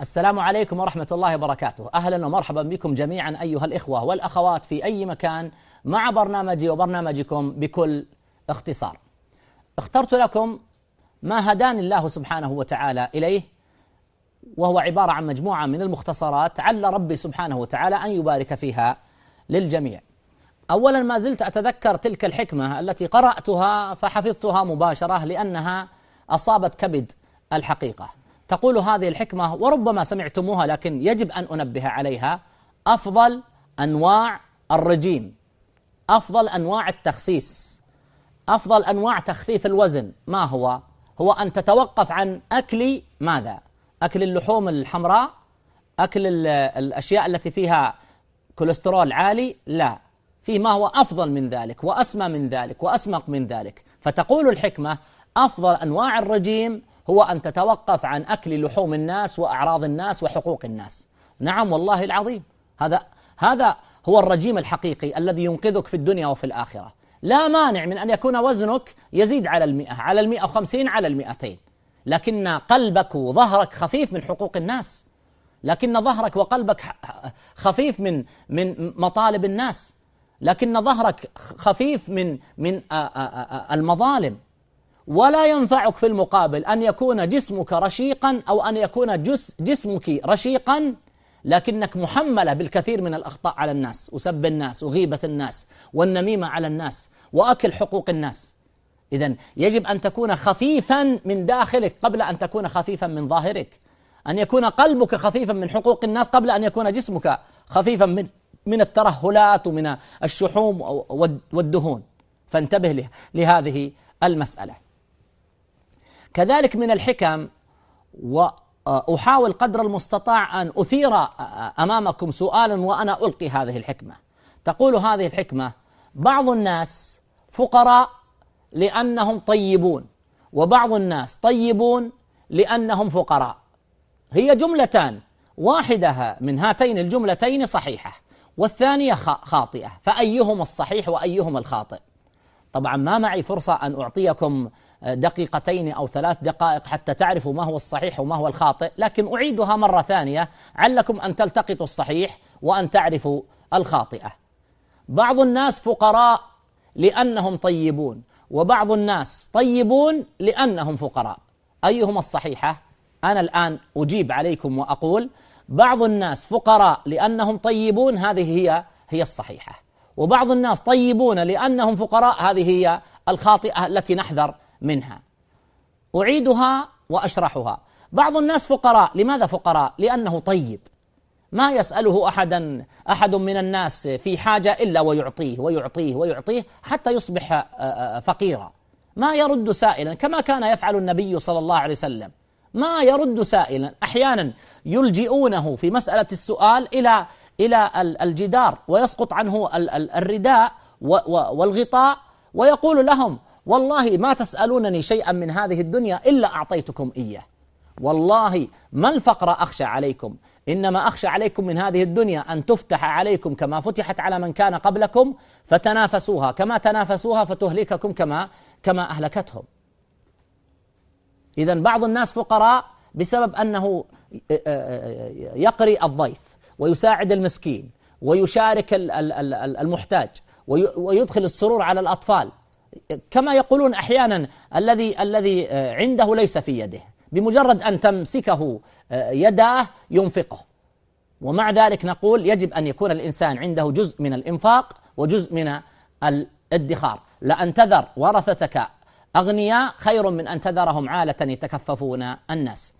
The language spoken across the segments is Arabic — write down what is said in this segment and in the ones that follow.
السلام عليكم ورحمة الله وبركاته أهلا ومرحبا بكم جميعا أيها الإخوة والأخوات في أي مكان مع برنامجي وبرنامجكم بكل اختصار اخترت لكم ما هداني الله سبحانه وتعالى إليه وهو عبارة عن مجموعة من المختصرات عل ربي سبحانه وتعالى أن يبارك فيها للجميع أولا ما زلت أتذكر تلك الحكمة التي قرأتها فحفظتها مباشرة لأنها أصابت كبد الحقيقة تقول هذه الحكمة وربما سمعتموها لكن يجب أن أنبه عليها أفضل أنواع الرجيم أفضل أنواع التخسيس أفضل أنواع تخفيف الوزن ما هو؟ هو أن تتوقف عن أكل ماذا؟ أكل اللحوم الحمراء أكل الأشياء التي فيها كوليسترول عالي لا في ما هو أفضل من ذلك وأسمى من ذلك وأسمق من ذلك فتقول الحكمة أفضل أنواع الرجيم هو أن تتوقف عن أكل لحوم الناس وأعراض الناس وحقوق الناس نعم والله العظيم هذا هذا هو الرجيم الحقيقي الذي ينقذك في الدنيا وفي الآخرة لا مانع من أن يكون وزنك يزيد على المئة على المئة وخمسين على المئتين لكن قلبك وظهرك خفيف من حقوق الناس لكن ظهرك وقلبك خفيف من من مطالب الناس لكن ظهرك خفيف من من المظالم ولا ينفعك في المقابل أن يكون جسمك رشيقا أو أن يكون جس جسمك رشيقا لكنك محملة بالكثير من الأخطاء على الناس وسب الناس وغيبة الناس والنميمة على الناس وأكل حقوق الناس إذا يجب أن تكون خفيفا من داخلك قبل أن تكون خفيفا من ظاهرك أن يكون قلبك خفيفا من حقوق الناس قبل أن يكون جسمك خفيفا من من الترهلات ومن الشحوم والدهون فانتبه لهذه المسألة كذلك من الحكم وأحاول قدر المستطاع أن أثير أمامكم سؤالا وأنا ألقي هذه الحكمة تقول هذه الحكمة بعض الناس فقراء لأنهم طيبون وبعض الناس طيبون لأنهم فقراء هي جملتان واحدة من هاتين الجملتين صحيحة والثانية خاطئة فأيهما الصحيح وأيهما الخاطئ طبعا ما معي فرصة أن أعطيكم دقيقتين أو ثلاث دقائق حتى تعرفوا ما هو الصحيح وما هو الخاطئ لكن أعيدها مرة ثانية علكم أن تلتقطوا الصحيح وأن تعرفوا الخاطئة بعض الناس فقراء لأنهم طيبون وبعض الناس طيبون لأنهم فقراء أيهما الصحيحة؟ أنا الآن أجيب عليكم وأقول بعض الناس فقراء لأنهم طيبون هذه هي هي الصحيحة وبعض الناس طيبون لأنهم فقراء هذه هي الخاطئة التي نحذر منها أعيدها وأشرحها بعض الناس فقراء لماذا فقراء؟ لأنه طيب ما يسأله أحدا أحد من الناس في حاجة إلا ويعطيه ويعطيه ويعطيه حتى يصبح آه، آه، فقيرا ما يرد سائلا كما كان يفعل النبي صلى الله عليه وسلم ما يرد سائلا أحيانا يلجئونه في مسألة السؤال إلى إلى الجدار ويسقط عنه الرداء والغطاء ويقول لهم والله ما تسألونني شيئا من هذه الدنيا إلا أعطيتكم إياه والله ما الفقر أخشى عليكم إنما أخشى عليكم من هذه الدنيا أن تفتح عليكم كما فتحت على من كان قبلكم فتنافسوها كما تنافسوها فتهلككم كما كما أهلكتهم إذا بعض الناس فقراء بسبب أنه آه، آه، آه، يقري الضيف ويساعد المسكين ويشارك المحتاج ويدخل السرور على الأطفال كما يقولون أحيانا الذي الذي آه، عنده ليس في يده بمجرد أن تمسكه آه، يداه ينفقه ومع ذلك نقول يجب أن يكون الإنسان عنده جزء من الإنفاق وجزء من الادخار لأن تذر ورثتك أغنياء خير من أن تذرهم عالة يتكففون الناس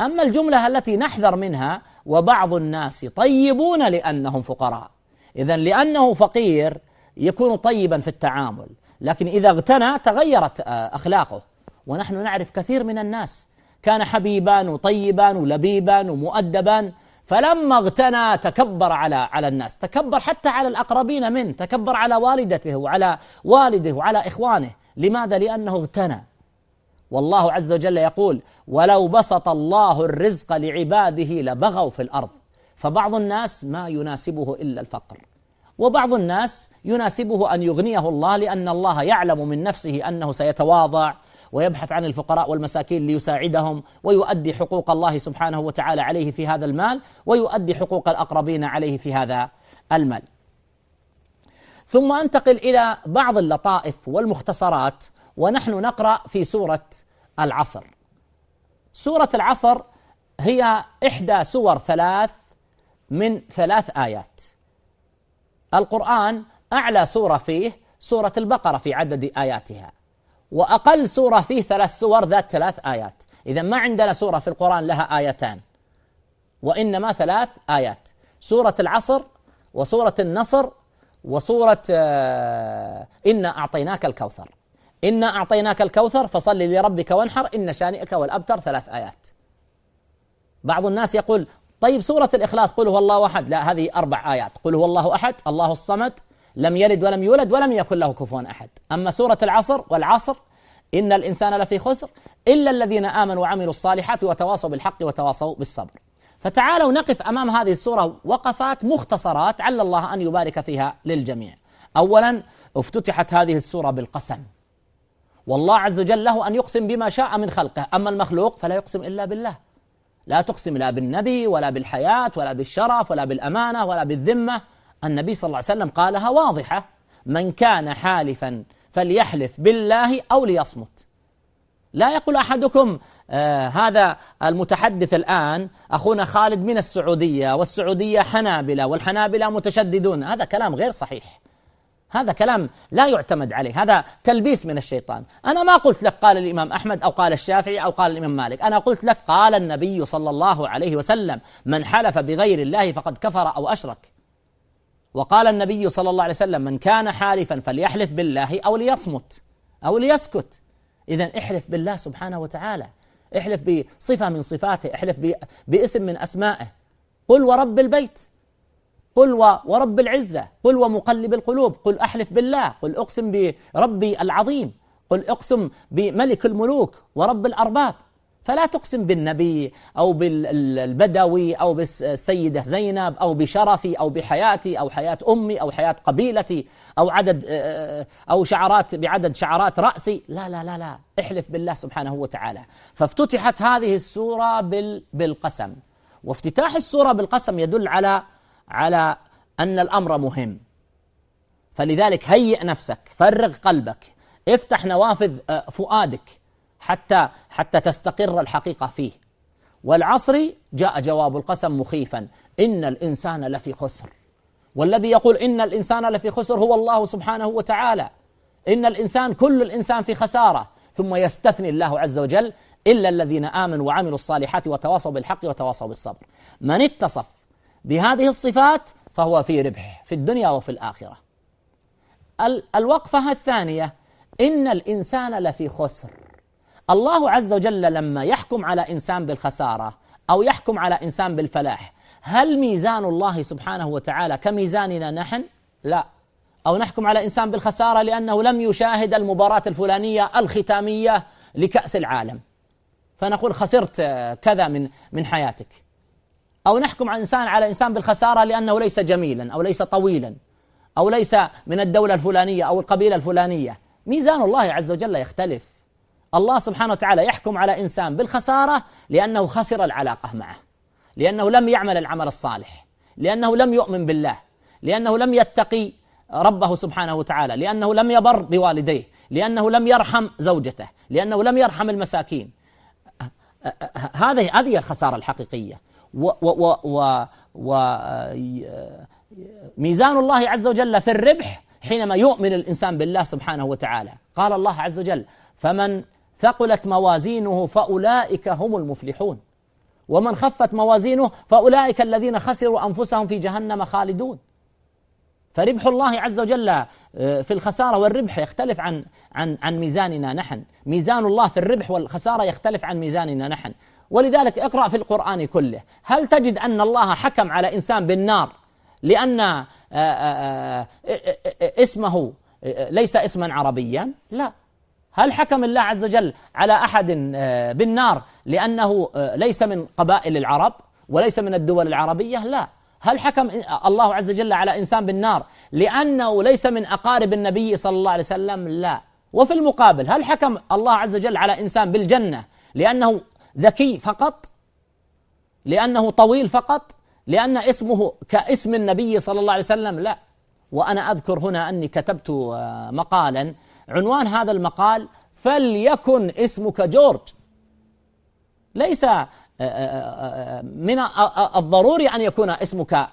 أما الجملة التي نحذر منها وبعض الناس طيبون لأنهم فقراء إذا لأنه فقير يكون طيبا في التعامل لكن إذا اغتنى تغيرت آه، أخلاقه ونحن نعرف كثير من الناس كان حبيبا وطيبا ولبيبا ومؤدبا فلما اغتنى تكبر على على الناس تكبر حتى على الأقربين منه تكبر على والدته وعلى والده وعلى إخوانه لماذا؟ لأنه اغتنى والله عز وجل يقول ولو بسط الله الرزق لعباده لبغوا في الأرض فبعض الناس ما يناسبه إلا الفقر وبعض الناس يناسبه أن يغنيه الله لأن الله يعلم من نفسه أنه سيتواضع ويبحث عن الفقراء والمساكين ليساعدهم ويؤدي حقوق الله سبحانه وتعالى عليه في هذا المال ويؤدي حقوق الأقربين عليه في هذا المال ثم أنتقل إلى بعض اللطائف والمختصرات ونحن نقرأ في سورة العصر سورة العصر هي إحدى سور ثلاث من ثلاث آيات القرآن أعلى سورة فيه سورة البقرة في عدد آياتها وأقل سورة فيه ثلاث سور ذات ثلاث آيات إذا ما عندنا سورة في القرآن لها آيتان وإنما ثلاث آيات سورة العصر وسورة النصر وسورة آه، إنا أعطيناك الكوثر إنا أعطيناك الكوثر فصل لربك وانحر إن شانئك والأبتر ثلاث آيات بعض الناس يقول طيب سورة الإخلاص قل هو الله أحد لا هذه أربع آيات قل هو الله أحد الله الصمد لم يلد ولم يولد ولم يكن له كفوا أحد أما سورة العصر والعصر إن الإنسان لفي خسر إلا الذين آمنوا وعملوا الصالحات وتواصوا بالحق وتواصوا بالصبر فتعالوا نقف أمام هذه السورة وقفات مختصرات عل الله أن يبارك فيها للجميع أولا افتتحت هذه السورة بالقسم والله عز وجل له أن يقسم بما شاء من خلقه أما المخلوق فلا يقسم إلا بالله لا تقسم لا بالنبي ولا بالحياة ولا بالشرف ولا بالأمانة ولا بالذمة النبي صلى الله عليه وسلم قالها واضحة من كان حالفا فليحلف بالله أو ليصمت لا يقول أحدكم آه هذا المتحدث الآن أخونا خالد من السعودية والسعودية حنابلة والحنابلة متشددون هذا كلام غير صحيح هذا كلام لا يعتمد عليه هذا تلبيس من الشيطان أنا ما قلت لك قال الإمام أحمد أو قال الشافعي أو قال الإمام مالك أنا قلت لك قال النبي صلى الله عليه وسلم من حلف بغير الله فقد كفر أو أشرك وقال النبي صلى الله عليه وسلم من كان حالفا فليحلف بالله أو ليصمت أو ليسكت إذا احلف بالله سبحانه وتعالى احلف بصفة من صفاته احلف باسم من أسمائه قل ورب البيت قل ورب العزة قل ومقلب القلوب قل أحلف بالله قل أقسم بربي العظيم قل أقسم بملك الملوك ورب الأرباب فلا تقسم بالنبي أو بالبدوي أو بالسيدة زينب أو بشرفي أو بحياتي أو حياة أمي أو حياة قبيلتي أو عدد أو شعرات بعدد شعرات رأسي لا لا لا لا احلف بالله سبحانه وتعالى فافتتحت هذه السورة بالقسم وافتتاح السورة بالقسم يدل على على أن الأمر مهم فلذلك هيئ نفسك فرغ قلبك افتح نوافذ آه، فؤادك حتى حتى تستقر الحقيقة فيه والعصر جاء جواب القسم مخيفا إن الإنسان لفي خسر والذي يقول إن الإنسان لفي خسر هو الله سبحانه وتعالى إن الإنسان كل الإنسان في خسارة ثم يستثني الله عز وجل إلا الذين آمنوا وعملوا الصالحات وتواصوا بالحق وتواصوا بالصبر من اتصف بهذه الصفات فهو في ربحه في الدنيا وفي الآخرة الوقفة الثانية إن الإنسان لفي خسر الله عز وجل لما يحكم على إنسان بالخسارة أو يحكم على إنسان بالفلاح هل ميزان الله سبحانه وتعالى كميزاننا نحن؟ لا أو نحكم على إنسان بالخسارة لأنه لم يشاهد المباراة الفلانية الختامية لكأس العالم فنقول خسرت كذا من من حياتك أو نحكم على إنسان على إنسان بالخسارة لأنه ليس جميلا أو ليس طويلا أو ليس من الدولة الفلانية أو القبيلة الفلانية ميزان الله عز وجل يختلف الله سبحانه وتعالى يحكم على إنسان بالخسارة لأنه خسر العلاقة معه لأنه لم يعمل العمل الصالح لأنه لم يؤمن بالله لأنه لم يتقي ربه سبحانه وتعالى لأنه لم يبر بوالديه لأنه لم يرحم زوجته لأنه لم يرحم المساكين أه، أه، أه، هذه هذه الخسارة الحقيقية وميزان الله عز وجل في الربح حينما يؤمن الإنسان بالله سبحانه وتعالى قال الله عز وجل فمن ثقلت موازينه فأولئك هم المفلحون ومن خفت موازينه فأولئك الذين خسروا أنفسهم في جهنم خالدون فربح الله عز وجل آه، في الخسارة والربح يختلف عن عن عن ميزاننا نحن، ميزان الله في الربح والخسارة يختلف عن ميزاننا نحن، ولذلك اقرأ في القرآن كله هل تجد أن الله حكم على إنسان بالنار لأن آه، آه، آه، اسمه ليس اسما عربيا لا هل حكم الله عز وجل على أحد بالنار لأنه ليس من قبائل العرب وليس من الدول العربية لا هل حكم الله عز وجل على إنسان بالنار لأنه ليس من أقارب النبي صلى الله عليه وسلم لا وفي المقابل هل حكم الله عز وجل على إنسان بالجنة لأنه ذكي فقط لأنه طويل فقط لأن اسمه كاسم النبي صلى الله عليه وسلم لا وأنا أذكر هنا أني كتبت آه، مقالا عنوان هذا المقال فليكن اسمك جورج ليس من الضروري أن يكون اسمك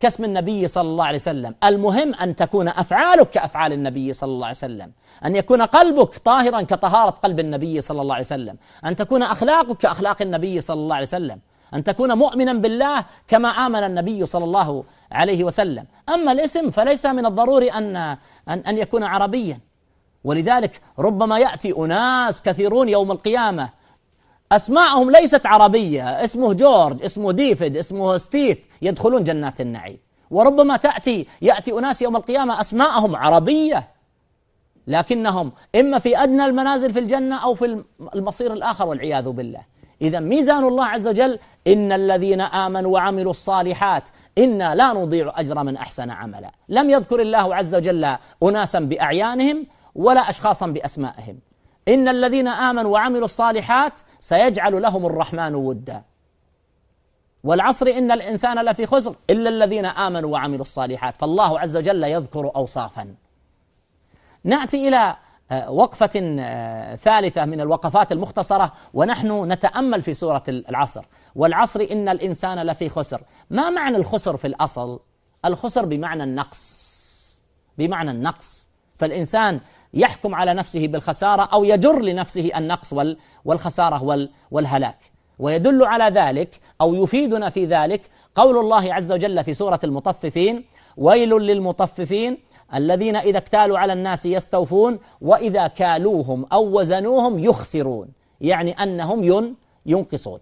كاسم النبي صلى الله عليه وسلم المهم أن تكون أفعالك كأفعال النبي صلى الله عليه وسلم أن يكون قلبك طاهرا كطهارة قلب النبي صلى الله عليه وسلم أن تكون أخلاقك كأخلاق النبي صلى الله عليه وسلم أن تكون مؤمنا بالله كما آمن النبي صلى الله عليه وسلم أما الاسم فليس من الضروري أن, أن, أن يكون عربيا ولذلك ربما يأتي أناس كثيرون يوم القيامة أسماءهم ليست عربية اسمه جورج اسمه ديفيد اسمه ستيف يدخلون جنات النعيم وربما تأتي يأتي أناس يوم القيامة أسماءهم عربية لكنهم إما في أدنى المنازل في الجنة أو في المصير الآخر والعياذ بالله إذا ميزان الله عز وجل إن الذين آمنوا وعملوا الصالحات إنا لا نضيع أجر من أحسن عملا لم يذكر الله عز وجل أناسا بأعيانهم ولا أشخاصا بأسمائهم إن الذين آمنوا وعملوا الصالحات سيجعل لهم الرحمن ودا والعصر إن الإنسان لفي خسر إلا الذين آمنوا وعملوا الصالحات فالله عز وجل يذكر أوصافا نأتي إلى آه، وقفة آه، ثالثة من الوقفات المختصرة ونحن نتأمل في سورة العصر والعصر إن الإنسان لفي خسر ما معنى الخسر في الأصل؟ الخسر بمعنى النقص بمعنى النقص فالإنسان يحكم على نفسه بالخسارة أو يجر لنفسه النقص والخسارة والهلاك ويدل على ذلك أو يفيدنا في ذلك قول الله عز وجل في سورة المطففين ويل للمطففين الذين إذا اكتالوا على الناس يستوفون وإذا كالوهم أو وزنوهم يخسرون يعني أنهم ين ينقصون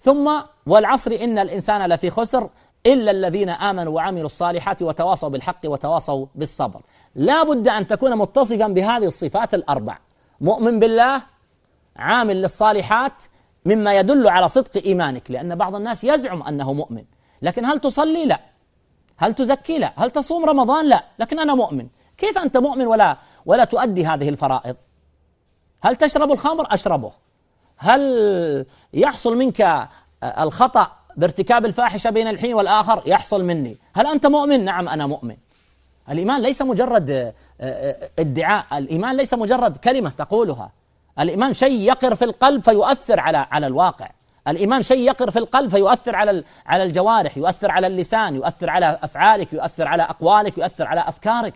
ثم والعصر إن الإنسان لفي خسر إلا الذين آمنوا وعملوا الصالحات وتواصوا بالحق وتواصوا بالصبر لا بد أن تكون متصفا بهذه الصفات الأربع مؤمن بالله عامل للصالحات مما يدل على صدق إيمانك لأن بعض الناس يزعم أنه مؤمن لكن هل تصلي لا هل تزكي لا هل تصوم رمضان لا لكن أنا مؤمن كيف أنت مؤمن ولا ولا تؤدي هذه الفرائض هل تشرب الخمر أشربه هل يحصل منك آه، الخطأ بارتكاب الفاحشة بين الحين والآخر يحصل مني هل أنت مؤمن نعم أنا مؤمن الإيمان ليس مجرد آه، آه، ادعاء الإيمان ليس مجرد كلمة تقولها الإيمان شيء يقر في القلب فيؤثر على على الواقع الإيمان شيء يقر في القلب فيؤثر على على الجوارح يؤثر على اللسان يؤثر على أفعالك يؤثر على أقوالك يؤثر على أفكارك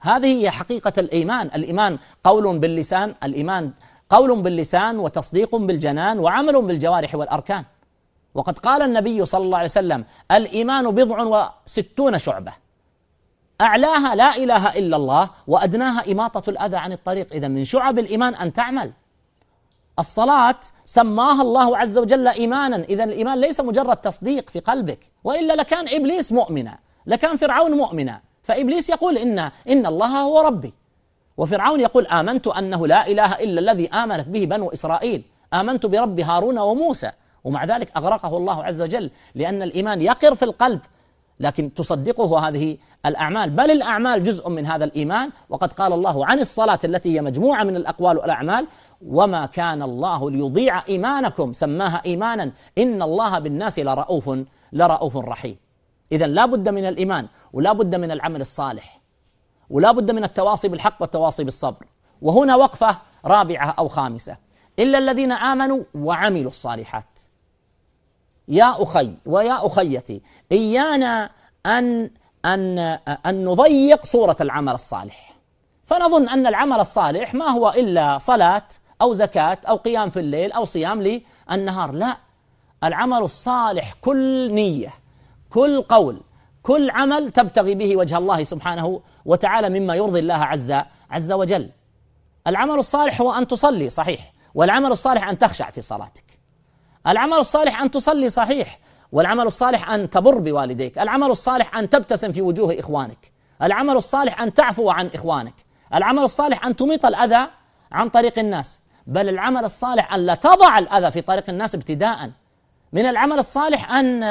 هذه هي حقيقة الإيمان الإيمان قول باللسان الإيمان قول باللسان وتصديق بالجنان وعمل بالجوارح والأركان وقد قال النبي صلى الله عليه وسلم الإيمان بضع وستون شعبة أعلاها لا إله إلا الله وأدناها إماطة الأذى عن الطريق إذا من شعب الإيمان أن تعمل الصلاة سماها الله عز وجل إيمانا إذا الإيمان ليس مجرد تصديق في قلبك وإلا لكان إبليس مؤمنا لكان فرعون مؤمنا فإبليس يقول إن, إن الله هو ربي وفرعون يقول آمنت أنه لا إله إلا الذي آمنت به بنو إسرائيل آمنت برب هارون وموسى ومع ذلك أغرقه الله عز وجل لأن الإيمان يقر في القلب لكن تصدقه هذه الأعمال بل الأعمال جزء من هذا الإيمان وقد قال الله عن الصلاة التي هي مجموعة من الأقوال والأعمال وما كان الله ليضيع إيمانكم سماها إيمانا إن الله بالناس لرؤوف لرؤوف رحيم إذا لا بد من الإيمان ولا بد من العمل الصالح ولا بد من التواصي بالحق والتواصي بالصبر وهنا وقفة رابعة أو خامسة إلا الذين آمنوا وعملوا الصالحات يا أخي ويا أخيتي إيانا أن, أن, أن نضيق صورة العمل الصالح فنظن أن العمل الصالح ما هو إلا صلاة أو زكاة أو قيام في الليل أو صيام للنهار لا العمل الصالح كل نية كل قول كل عمل تبتغي به وجه الله سبحانه وتعالى مما يرضي الله عز عز وجل العمل الصالح هو أن تصلي صحيح والعمل الصالح أن تخشع في صلاتك العمل الصالح أن تصلي صحيح والعمل الصالح أن تبر بوالديك العمل الصالح أن تبتسم في وجوه إخوانك العمل الصالح أن تعفو عن إخوانك العمل الصالح أن تميط الأذى عن طريق الناس بل العمل الصالح أن لا تضع الأذى في طريق الناس ابتداء من العمل الصالح أن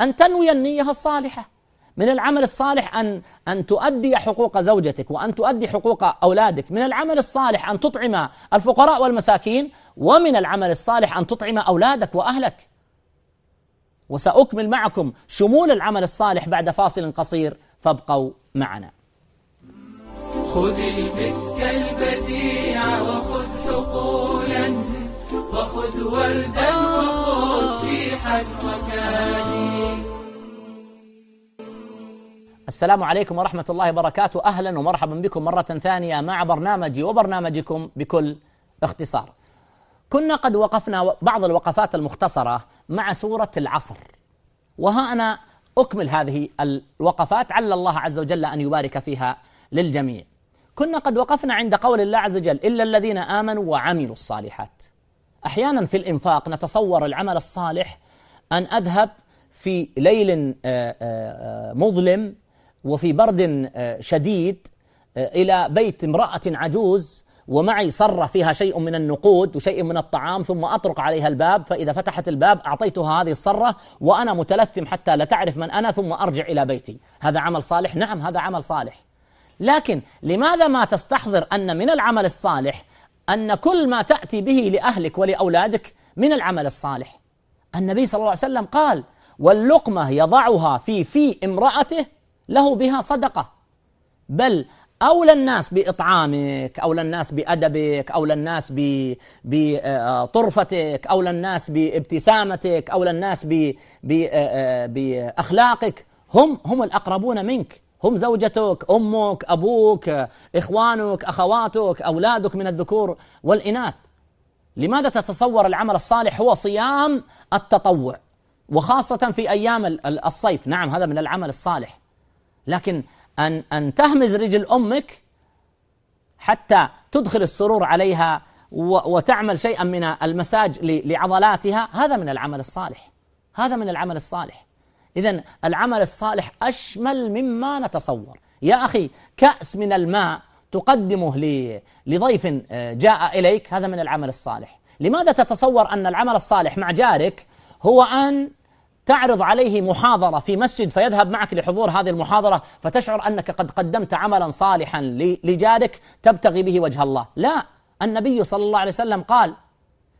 أن تنوي النية الصالحة من العمل الصالح أن أن تؤدي حقوق زوجتك وأن تؤدي حقوق أولادك من العمل الصالح أن تطعم الفقراء والمساكين ومن العمل الصالح أن تطعم أولادك وأهلك وسأكمل معكم شمول العمل الصالح بعد فاصل قصير فابقوا معنا خذ المسك البديع وخذ حقولا وخذ وردا وخذ شيحا وكان السلام عليكم ورحمة الله وبركاته أهلا ومرحبا بكم مرة ثانية مع برنامجي وبرنامجكم بكل اختصار كنا قد وقفنا بعض الوقفات المختصرة مع سورة العصر وها أنا أكمل هذه الوقفات عل الله عز وجل أن يبارك فيها للجميع كنا قد وقفنا عند قول الله عز وجل إلا الذين آمنوا وعملوا الصالحات أحيانا في الإنفاق نتصور العمل الصالح أن أذهب في ليل آه، آه، آه، مظلم وفي برد آه، شديد آه، إلى بيت امرأة عجوز ومعي صرة فيها شيء من النقود وشيء من الطعام ثم أطرق عليها الباب فإذا فتحت الباب أعطيتها هذه الصرة وأنا متلثم حتى لا تعرف من أنا ثم أرجع إلى بيتي هذا عمل صالح؟ نعم هذا عمل صالح لكن لماذا ما تستحضر أن من العمل الصالح أن كل ما تأتي به لأهلك ولأولادك من العمل الصالح النبي صلى الله عليه وسلم قال واللقمة يضعها في في امرأته له بها صدقة بل أولى الناس بإطعامك أولى الناس بأدبك أولى الناس بطرفتك آه، آه، أولى الناس بابتسامتك أولى الناس آه، بأخلاقك هم هم الأقربون منك هم زوجتك أمك أبوك إخوانك أخواتك أولادك من الذكور والإناث لماذا تتصور العمل الصالح هو صيام التطوع وخاصة في أيام الصيف نعم هذا من العمل الصالح لكن أن, أن تهمز رجل أمك حتى تدخل السرور عليها وتعمل شيئا من المساج لعضلاتها هذا من العمل الصالح هذا من العمل الصالح إذا العمل الصالح أشمل مما نتصور يا أخي كأس من الماء تقدمه لضيف آه، جاء إليك هذا من العمل الصالح لماذا تتصور أن العمل الصالح مع جارك هو أن تعرض عليه محاضرة في مسجد فيذهب معك لحضور هذه المحاضرة فتشعر أنك قد قدمت عملا صالحا لجارك تبتغي به وجه الله لا النبي صلى الله عليه وسلم قال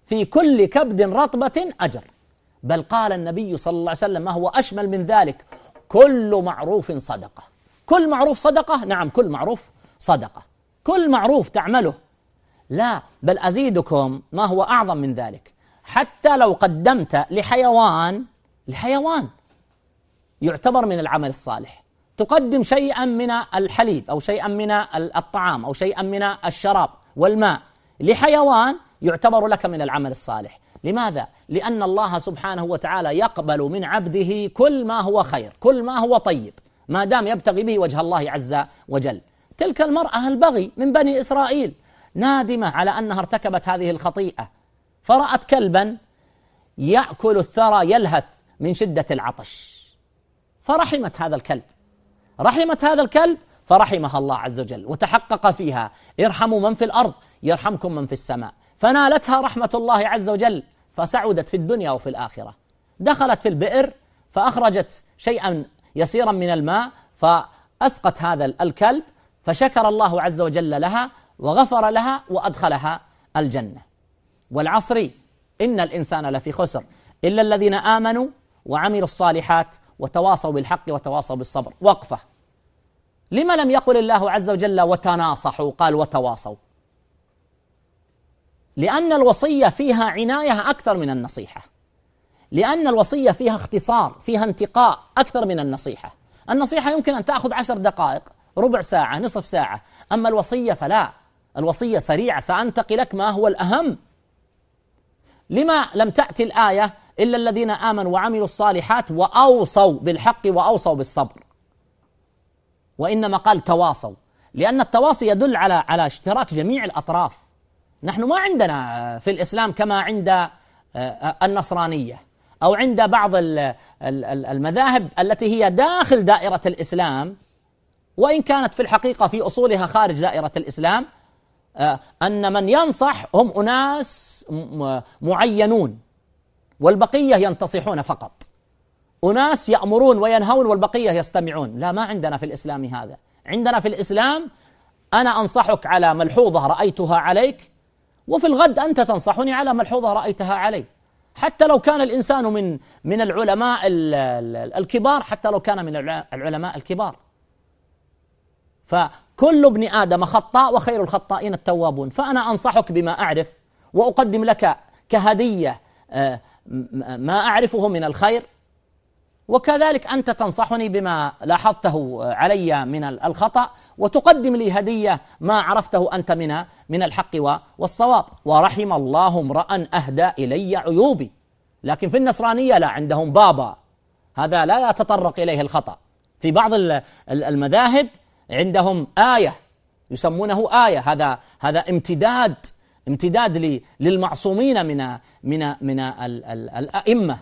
في كل كبد رطبة أجر بل قال النبي صلى الله عليه وسلم ما هو أشمل من ذلك كل معروف صدقة كل معروف صدقة نعم كل معروف صدقة كل معروف تعمله لا بل أزيدكم ما هو أعظم من ذلك حتى لو قدمت لحيوان الحيوان يعتبر من العمل الصالح تقدم شيئا من الحليب أو شيئا من الطعام أو شيئا من الشراب والماء لحيوان يعتبر لك من العمل الصالح لماذا؟ لأن الله سبحانه وتعالى يقبل من عبده كل ما هو خير كل ما هو طيب ما دام يبتغي به وجه الله عز وجل تلك المرأة البغي من بني إسرائيل نادمة على أنها ارتكبت هذه الخطيئة فرأت كلبا يأكل الثرى يلهث من شدة العطش فرحمت هذا الكلب رحمت هذا الكلب فرحمها الله عز وجل وتحقق فيها ارحموا من في الأرض يرحمكم من في السماء فنالتها رحمة الله عز وجل فسعدت في الدنيا وفي الآخرة دخلت في البئر فأخرجت شيئا يسيرا من الماء فأسقت هذا الكلب فشكر الله عز وجل لها وغفر لها وأدخلها الجنة والعصر إن الإنسان لفي خسر إلا الذين آمنوا وعملوا الصالحات وتواصوا بالحق وتواصوا بالصبر وقفة لما لم يقل الله عز وجل وتناصحوا قال وتواصوا لأن الوصية فيها عناية أكثر من النصيحة لأن الوصية فيها اختصار فيها انتقاء أكثر من النصيحة النصيحة يمكن أن تأخذ عشر دقائق ربع ساعة نصف ساعة أما الوصية فلا الوصية سريعة سأنتقي لك ما هو الأهم لما لم تأتي الآية إلا الذين آمنوا وعملوا الصالحات وأوصوا بالحق وأوصوا بالصبر وإنما قال تواصوا لأن التواصي يدل على على اشتراك جميع الأطراف نحن ما عندنا في الإسلام كما عند آه، النصرانية أو عند بعض المذاهب التي هي داخل دائرة الإسلام وإن كانت في الحقيقة في أصولها خارج دائرة الإسلام آه، أن من ينصح هم أناس معينون والبقية ينتصحون فقط أناس يأمرون وينهون والبقية يستمعون لا ما عندنا في الإسلام هذا عندنا في الإسلام أنا أنصحك على ملحوظة رأيتها عليك وفي الغد أنت تنصحني على ملحوظة رأيتها علي حتى لو كان الإنسان من من العلماء الكبار حتى لو كان من العلماء الكبار كل ابن آدم خطاء وخير الخطائين التوابون فأنا أنصحك بما أعرف وأقدم لك كهدية آه، ما أعرفه من الخير وكذلك أنت تنصحني بما لاحظته علي من الخطأ وتقدم لي هدية ما عرفته أنت من من الحق والصواب ورحم الله امرأ أهدى إلي عيوبي لكن في النصرانية لا عندهم بابا هذا لا يتطرق إليه الخطأ في بعض المذاهب عندهم آية يسمونه آية هذا هذا امتداد امتداد للمعصومين من من من الأئمة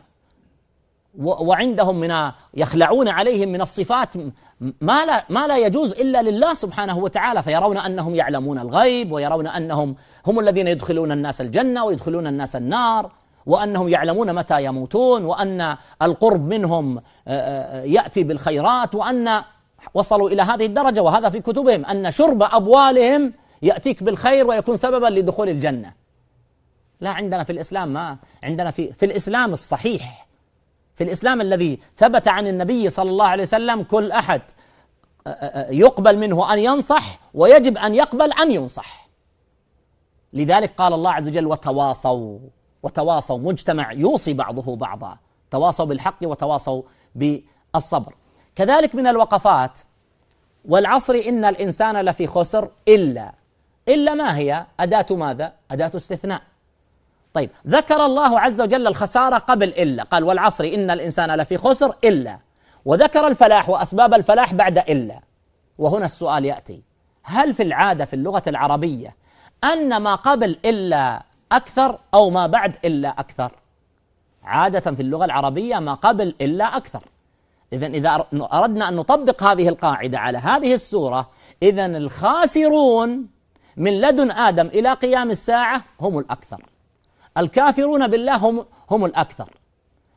وعندهم من يخلعون عليهم من الصفات ما لا ما لا يجوز الا لله سبحانه وتعالى فيرون انهم يعلمون الغيب ويرون انهم هم الذين يدخلون الناس الجنه ويدخلون الناس النار وانهم يعلمون متى يموتون وان القرب منهم ياتي بالخيرات وان وصلوا إلى هذه الدرجة وهذا في كتبهم أن شرب أبوالهم يأتيك بالخير ويكون سببا لدخول الجنة لا عندنا في الإسلام ما عندنا في, في الإسلام الصحيح في الإسلام الذي ثبت عن النبي صلى الله عليه وسلم كل أحد يقبل منه أن ينصح ويجب أن يقبل أن ينصح لذلك قال الله عز وجل وتواصوا وتواصوا مجتمع يوصي بعضه بعضا تواصوا بالحق وتواصوا بالصبر كذلك من الوقفات والعصر إن الإنسان لفي خسر إلا إلا ما هي أداة ماذا أداة استثناء طيب ذكر الله عز وجل الخسارة قبل إلا قال والعصر إن الإنسان لفي خسر إلا وذكر الفلاح وأسباب الفلاح بعد إلا وهنا السؤال يأتي هل في العادة في اللغة العربية أن ما قبل إلا أكثر أو ما بعد إلا أكثر عادة في اللغة العربية ما قبل إلا أكثر إذا إذا أردنا أن نطبق هذه القاعدة على هذه السورة إذا الخاسرون من لدن آدم إلى قيام الساعة هم الأكثر الكافرون بالله هم, هم الأكثر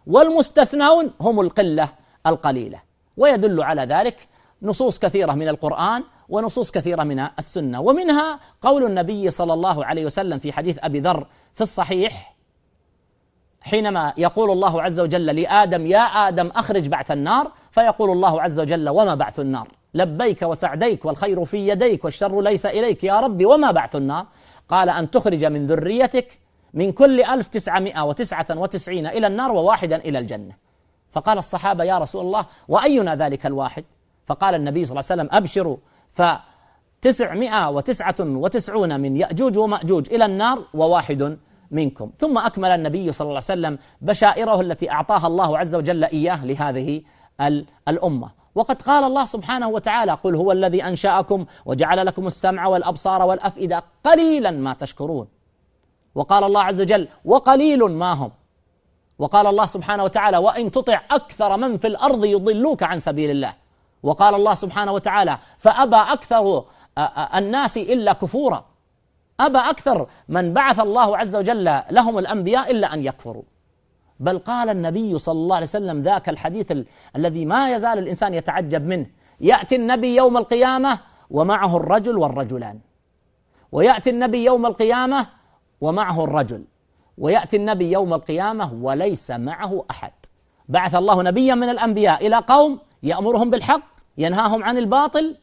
والمستثنون هم القلة القليلة ويدل على ذلك نصوص كثيرة من القرآن ونصوص كثيرة من السنة ومنها قول النبي صلى الله عليه وسلم في حديث أبي ذر في الصحيح حينما يقول الله عز وجل لآدم يا آدم أخرج بعث النار فيقول الله عز وجل وما بعث النار لبيك وسعديك والخير في يديك والشر ليس إليك يا ربي وما بعث النار قال أن تخرج من ذريتك من كل ألف تسعمائة وتسعة وتسعين إلى النار وواحدا إلى الجنة فقال الصحابة يا رسول الله وأينا ذلك الواحد فقال النبي صلى الله عليه وسلم أبشروا تسعمائه وتسعة وتسعون من يأجوج ومأجوج إلى النار وواحد منكم ثم أكمل النبي صلى الله عليه وسلم بشائره التي أعطاها الله عز وجل إياه لهذه الأمة وقد قال الله سبحانه وتعالى قل هو الذي أنشأكم وجعل لكم السمع والأبصار والأفئدة قليلا ما تشكرون وقال الله عز وجل وقليل ما هم وقال الله سبحانه وتعالى وإن تطع أكثر من في الأرض يضلوك عن سبيل الله وقال الله سبحانه وتعالى فأبى أكثر الناس إلا كفورا أبى أكثر من بعث الله عز وجل لهم الأنبياء إلا أن يكفروا بل قال النبي صلى الله عليه وسلم ذاك الحديث ال الذي ما يزال الإنسان يتعجب منه يأتي النبي يوم القيامة ومعه الرجل والرجلان ويأتي النبي يوم القيامة ومعه الرجل ويأتي النبي يوم القيامة وليس معه أحد بعث الله نبيا من الأنبياء إلى قوم يأمرهم بالحق ينهاهم عن الباطل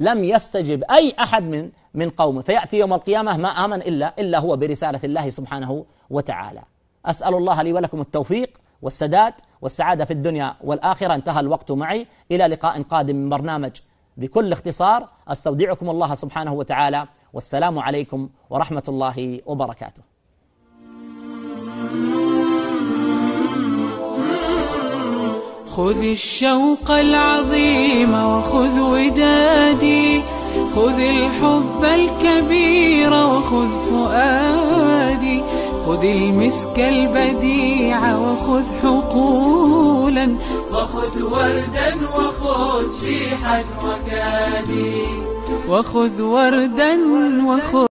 لم يستجب أي أحد من من قومه فيأتي يوم القيامة ما آمن إلا إلا هو برسالة الله سبحانه وتعالى أسأل الله لي ولكم التوفيق والسداد والسعادة في الدنيا والآخرة انتهى الوقت معي إلى لقاء قادم من برنامج بكل اختصار أستودعكم الله سبحانه وتعالى والسلام عليكم ورحمة الله وبركاته خذ الشوق العظيم وخذ ودادي خذ الحب الكبير وخذ فؤادي خذ المسك البديع وخذ حقولا وخذ وردا وخذ شيحا وكادي وخذ وردا وخذ